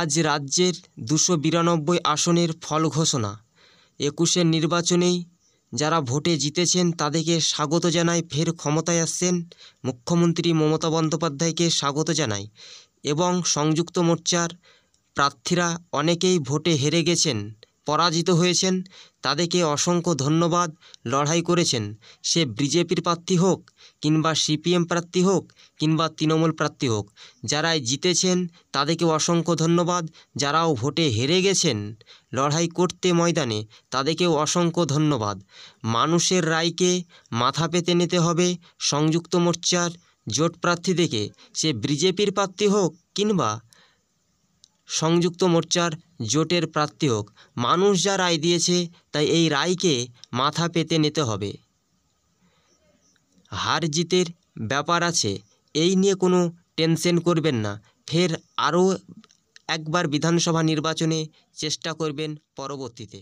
আজ রাজ্যের দুশো বিরানব্বই আসনের ফল ঘোষণা একুশের নির্বাচনেই যারা ভোটে জিতেছেন তাদেরকে স্বাগত জানায় ফের ক্ষমতায় আসছেন মুখ্যমন্ত্রী মমতা বন্দ্যোপাধ্যায়কে স্বাগত জানায় এবং সংযুক্ত মোর্চার প্রার্থীরা অনেকেই ভোটে হেরে গেছেন পরাজিত হয়েছেন তাদেরকে অসংখ্য ধন্যবাদ লড়াই করেছেন সে বিজেপির প্রার্থী হোক কিংবা সিপিএম প্রার্থী হোক কিংবা তৃণমূল প্রার্থী হোক যারাই জিতেছেন তাদেরকে অসংখ্য ধন্যবাদ যারাও ভোটে হেরে গেছেন লড়াই করতে ময়দানে তাদেরকেও অসংখ্য ধন্যবাদ মানুষের রায়কে মাথা পেতে নিতে হবে সংযুক্ত মোর্চার জোট প্রার্থী দেখে সে বিজেপির প্রার্থী হোক কিংবা সংযুক্ত মোর্চার জোটের প্রার্থী হোক মানুষ যা রায় দিয়েছে তাই এই রায়কে মাথা পেতে নিতে হবে হার জিতের ব্যাপার আছে এই নিয়ে কোনো টেনশন করবেন না ফের আরও একবার বিধানসভা নির্বাচনে চেষ্টা করবেন পরবর্তীতে